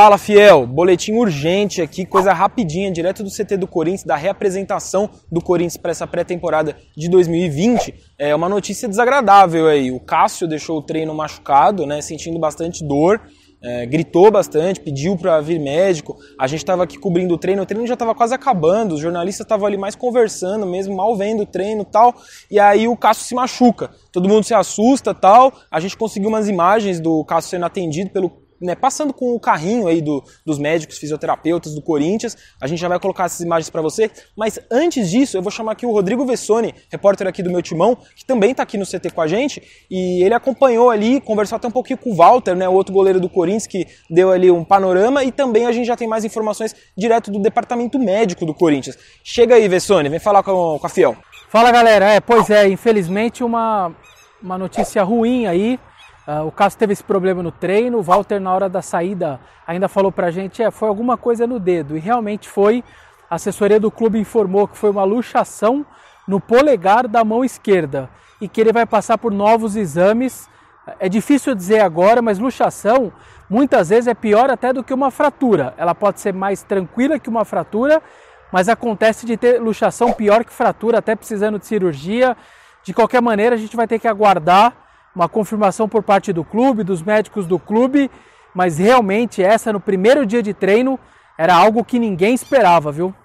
Fala Fiel, boletim urgente aqui, coisa rapidinha, direto do CT do Corinthians, da reapresentação do Corinthians para essa pré-temporada de 2020. É uma notícia desagradável aí. O Cássio deixou o treino machucado, né, sentindo bastante dor. É, gritou bastante, pediu para vir médico. A gente estava aqui cobrindo o treino, o treino já estava quase acabando, os jornalistas estavam ali mais conversando mesmo, mal vendo o treino tal. E aí o Cássio se machuca, todo mundo se assusta tal. A gente conseguiu umas imagens do Cássio sendo atendido pelo né, passando com o carrinho aí do, dos médicos fisioterapeutas do Corinthians. A gente já vai colocar essas imagens para você. Mas antes disso, eu vou chamar aqui o Rodrigo Vessoni, repórter aqui do meu timão, que também está aqui no CT com a gente. E ele acompanhou ali, conversou até um pouquinho com o Walter, né, o outro goleiro do Corinthians, que deu ali um panorama. E também a gente já tem mais informações direto do departamento médico do Corinthians. Chega aí, Vessoni, vem falar com, com a Fiel. Fala galera, é, pois é, infelizmente uma, uma notícia ruim aí Uh, o Cássio teve esse problema no treino, o Walter na hora da saída ainda falou pra gente, é, foi alguma coisa no dedo, e realmente foi. A assessoria do clube informou que foi uma luxação no polegar da mão esquerda e que ele vai passar por novos exames. É difícil dizer agora, mas luxação muitas vezes é pior até do que uma fratura. Ela pode ser mais tranquila que uma fratura, mas acontece de ter luxação pior que fratura, até precisando de cirurgia. De qualquer maneira, a gente vai ter que aguardar uma confirmação por parte do clube, dos médicos do clube, mas realmente essa no primeiro dia de treino era algo que ninguém esperava, viu?